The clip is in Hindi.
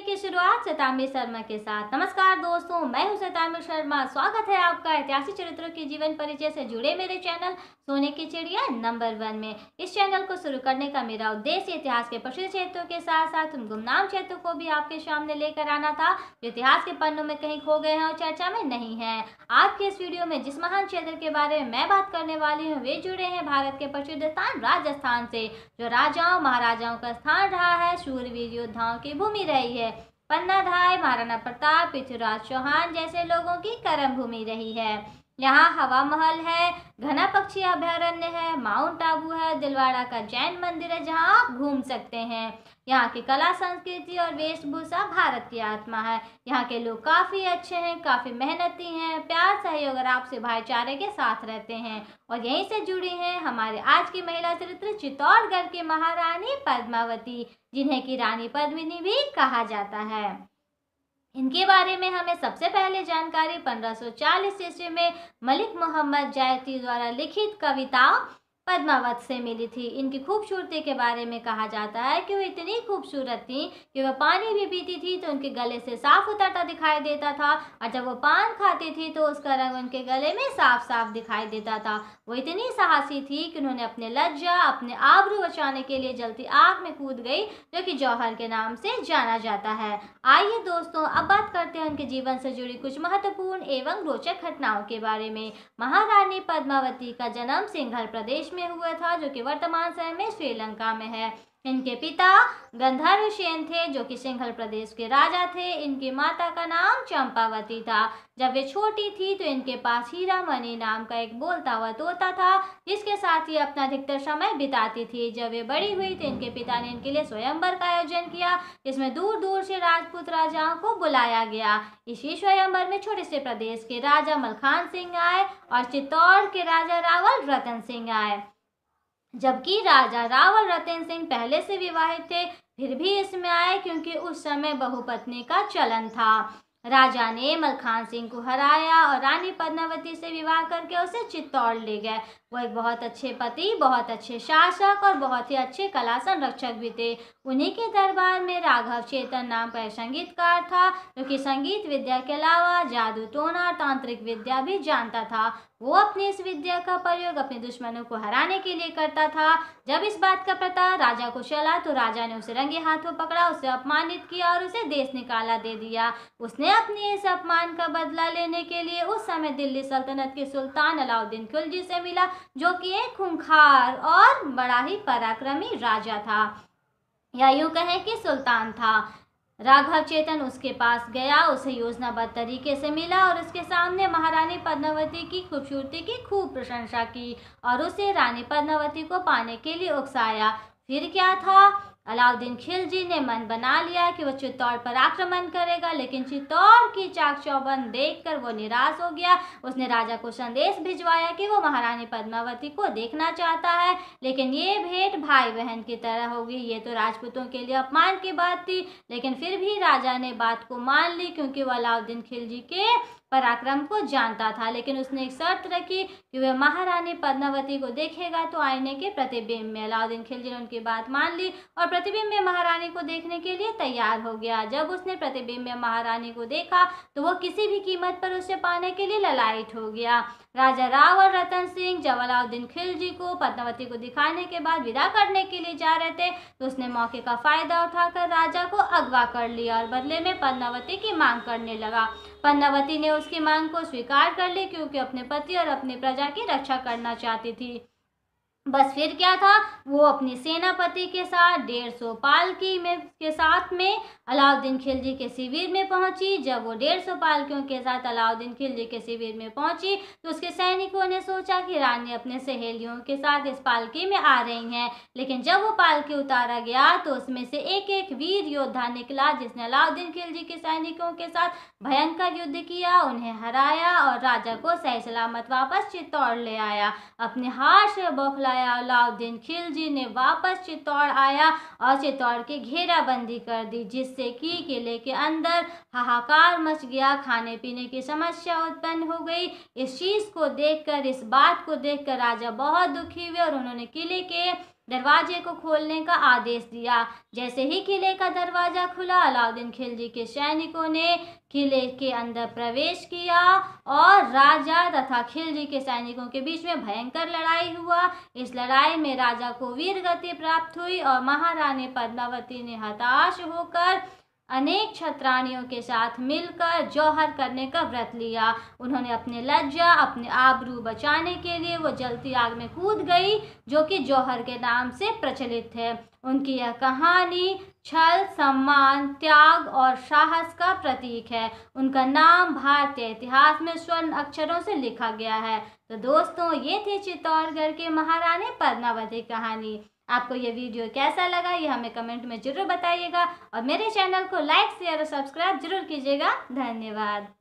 दिन की शुरुआत शतामिर शर्मा के साथ नमस्कार दोस्तों मैं हूं शतामिर शर्मा स्वागत है आपका ऐतिहासिक चरित्रों के जीवन परिचय से जुड़े मेरे चैनल सोने की चिड़िया नंबर वन में इस चैनल को शुरू करने का मेरा उद्देश्य इतिहास के प्रसिद्ध क्षेत्रों के साथ साथ उन गुमनाम क्षेत्रों को भी आपके सामने लेकर आना था जो इतिहास के पन्नों में कहीं खो गए हैं और चर्चा में नहीं है आज के इस वीडियो में जिस महान क्षेत्र के बारे में मैं बात करने वाली हूँ वे जुड़े हैं भारत के प्रसिद्ध स्थान राजस्थान से जो राजाओं महाराजाओं का स्थान रहा है सूर्यवीर योद्धाओं की भूमि रही है पन्ना धाय महाराणा प्रताप पृथ्वीराज चौहान जैसे लोगों की कर्म भूमि रही है यहाँ हवा महल है घना पक्षी अभ्यारण्य है माउंट आबू है दिलवाड़ा का जैन मंदिर है जहाँ आप घूम सकते हैं यहाँ की कला संस्कृति और वेशभूषा भारत की आत्मा है यहाँ के लोग काफ़ी अच्छे हैं काफ़ी मेहनती हैं प्यार सहयोग और आपसे भाईचारे के साथ रहते हैं और यहीं से जुड़ी हैं हमारे आज की महिला चरित्र चित्तौड़गढ़ की महारानी पद्मावती जिन्हें की रानी पद्मिनी भी कहा जाता है इनके बारे में हमें सबसे पहले जानकारी 1540 ईस्वी में मलिक मोहम्मद जायती द्वारा लिखित कविता पद्मावत से मिली थी इनकी खूबसूरती के बारे में कहा जाता है कि वो इतनी खूबसूरत थी कि वह पानी भी पीती थी तो उनके गले से साफ उतरता दिखाई देता था और जब वो पान खाती थी तो उसका रंग उनके गले में साफ साफ दिखाई देता था वो इतनी साहसी थी कि उन्होंने अपने लज्जा अपने आबरू बचाने के लिए जलती आग में कूद गई जो कि जौहर के नाम से जाना जाता है आइए दोस्तों अब बात करते हैं उनके जीवन से जुड़ी कुछ महत्वपूर्ण एवं रोचक घटनाओं के बारे में महारानी पद्मावती का जन्म सिंघल प्रदेश देश में हुआ था जो कि वर्तमान समय में श्रीलंका में है इनके पिता गंधर्व सेन थे जो कि सिंघल प्रदेश के राजा थे इनकी माता का नाम चंपावती था जब वे छोटी थी तो इनके पास हीरा मनी नाम का एक बोलता हुआ तोता था जिसके साथ ही अपना अधिकतर समय बिताती थी जब वे बड़ी हुई तो इनके पिता ने इनके लिए स्वयंवर का आयोजन किया जिसमें दूर दूर से राजपूत राजाओं को बुलाया गया इसी स्वयंवर में छोटे से प्रदेश के राजा मलखान सिंह आए और चित्तौड़ के राजा रावल रतन सिंह आए जबकि राजा राव और रतन सिंह पहले से विवाहित थे फिर भी इसमें आए क्योंकि उस समय बहुपत्नी का चलन था राजा ने मलखान सिंह को हराया और रानी पद्मावती से विवाह करके उसे चित्तौड़ ले गए वो एक बहुत अच्छे पति बहुत अच्छे शासक और बहुत ही अच्छे कला संरक्षक भी थे उन्हीं के दरबार में राघव चेतन नाम का एक संगीतकार था जो कि संगीत विद्या के अलावा जादू टोना और तांत्रिक विद्या भी जानता था वो अपनी इस विद्या का प्रयोग अपने दुश्मनों को हराने के लिए करता था जब इस बात का पता राजा को चला तो राजा ने उसे रंगे हाथों पकड़ा उसे अपमानित किया और उसे देश निकाला दे दिया उसने अपने इस अपमान का बदला लेने के लिए उस समय दिल्ली सल्तनत के सुल्तान अलाउद्दीन खिलजी से मिला जो कि एक खूंखार और बड़ा ही पराक्रमी राजा था या यूं कहें कि सुल्तान था राघव चेतन उसके पास गया उसे योजनाबद्ध तरीके से मिला और उसके सामने महारानी पद्मावती की खूबसूरती की खूब प्रशंसा की और उसे रानी पद्मावती को पाने के लिए उकसाया फिर क्या था अलाउद्दीन खिलजी ने मन बना लिया कि वह चित्तौड़ पर आक्रमण करेगा लेकिन चित्तौड़ की चाक चौबंद देख कर वो निराश हो गया उसने राजा को संदेश भिजवाया कि वो महारानी पद्मावती को देखना चाहता है लेकिन ये भेंट भाई बहन की तरह होगी ये तो राजपूतों के लिए अपमान की बात थी लेकिन फिर भी राजा ने बात को मान ली क्योंकि वह अलाउद्दीन खिलजी के पराक्रम को जानता था लेकिन उसने एक शर्त रखी कि वह महारानी पद्मावती को देखेगा तो आईने के प्रतिबिंब में अलाउद्दीन खिलजी ने उनकी बात मान ली और प्रतिबिंब महारानी को देखने के लिए तैयार हो गया जब उसने प्रतिबिंब महारानी को देखा तो वो किसी भी कीमत पर उसे पाने के लिए ललायत हो गया राजा राव और रतन सिंह जवालाउद्दीन खिलजी को पद्मावती को दिखाने के बाद विदा करने के लिए जा रहे थे तो उसने मौके का फायदा उठाकर राजा को अगवा कर लिया और बदले में पद्मावती की मांग करने लगा पद्मावती ने उसकी मांग को स्वीकार कर ली क्योंकि अपने पति और अपनी प्रजा की रक्षा करना चाहती थी बस फिर क्या था वो अपने सेनापति के साथ डेढ़ सौ पालकी में के साथ में अलाउद्दीन खिलजी के शिविर में पहुंची जब वो डेढ़ सौ पालकियों के साथ अलाउद्दीन खिलजी के शिविर में पहुंची तो उसके सैनिकों ने सोचा कि रानी अपने सहेलियों के साथ इस पालकी में आ रही हैं लेकिन जब वो पालकी उतारा गया तो उसमें से एक एक वीर योद्धा निकला जिसने अलाउद्दीन खिलजी के सैनिकों के साथ भयंकर युद्ध किया उन्हें हराया और राजा को सही सलामत वापस चित्तौड़ ले आया अपने हार से बौखला बुलाया अलाउद्दीन खिलजी ने वापस चित्तौड़ आया और चित्तौड़ की घेराबंदी कर दी जिससे कि किले के अंदर हाहाकार मच गया खाने पीने की समस्या उत्पन्न हो गई इस चीज़ को देखकर इस बात को देखकर राजा बहुत दुखी हुए और उन्होंने किले के दरवाजे को खोलने का आदेश दिया जैसे ही किले का दरवाज़ा खुला अलाउद्दीन खिलजी के सैनिकों ने किले के अंदर प्रवेश किया और राजा तथा खिलजी के सैनिकों के बीच में भयंकर लड़ाई हुआ इस लड़ाई में राजा को वीर गति प्राप्त हुई और महारानी पद्मावती ने हताश होकर अनेक छत्रानियों के साथ मिलकर जौहर करने का व्रत लिया उन्होंने अपने लज्जा अपने आबरू बचाने के लिए वो जलती आग में कूद गई जो कि जौहर के नाम से प्रचलित है उनकी यह कहानी छल सम्मान त्याग और साहस का प्रतीक है उनका नाम भारतीय इतिहास में स्वर्ण अक्षरों से लिखा गया है तो दोस्तों ये थी चित्तौड़गढ़ के महारानी पद्मावती कहानी आपको ये वीडियो कैसा लगा ये हमें कमेंट में ज़रूर बताइएगा और मेरे चैनल को लाइक शेयर और सब्सक्राइब जरूर कीजिएगा धन्यवाद